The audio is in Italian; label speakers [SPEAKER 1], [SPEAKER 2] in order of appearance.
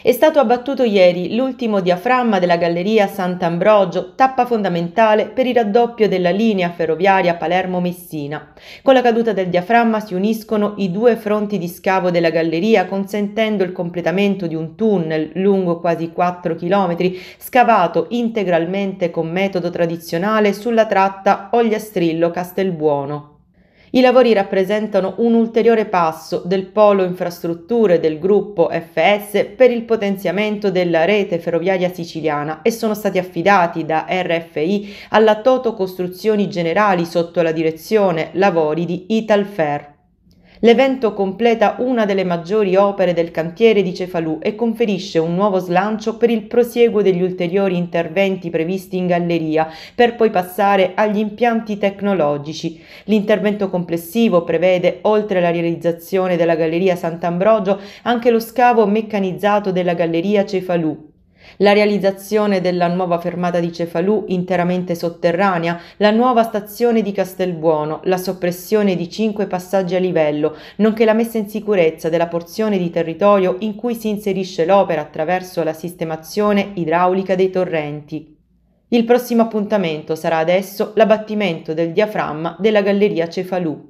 [SPEAKER 1] È stato abbattuto ieri l'ultimo diaframma della galleria Sant'Ambrogio, tappa fondamentale per il raddoppio della linea ferroviaria Palermo-Messina. Con la caduta del diaframma si uniscono i due fronti di scavo della galleria, consentendo il completamento di un tunnel lungo quasi 4 km, scavato integralmente con metodo tradizionale sulla tratta Ogliastrillo-Castelbuono. I lavori rappresentano un ulteriore passo del polo infrastrutture del gruppo FS per il potenziamento della rete ferroviaria siciliana e sono stati affidati da RFI alla Toto Costruzioni Generali sotto la direzione lavori di Italfer. L'evento completa una delle maggiori opere del cantiere di Cefalù e conferisce un nuovo slancio per il prosieguo degli ulteriori interventi previsti in galleria, per poi passare agli impianti tecnologici. L'intervento complessivo prevede, oltre alla realizzazione della Galleria Sant'Ambrogio, anche lo scavo meccanizzato della Galleria Cefalù, la realizzazione della nuova fermata di Cefalù interamente sotterranea, la nuova stazione di Castelbuono, la soppressione di cinque passaggi a livello, nonché la messa in sicurezza della porzione di territorio in cui si inserisce l'opera attraverso la sistemazione idraulica dei torrenti. Il prossimo appuntamento sarà adesso l'abbattimento del diaframma della galleria Cefalù.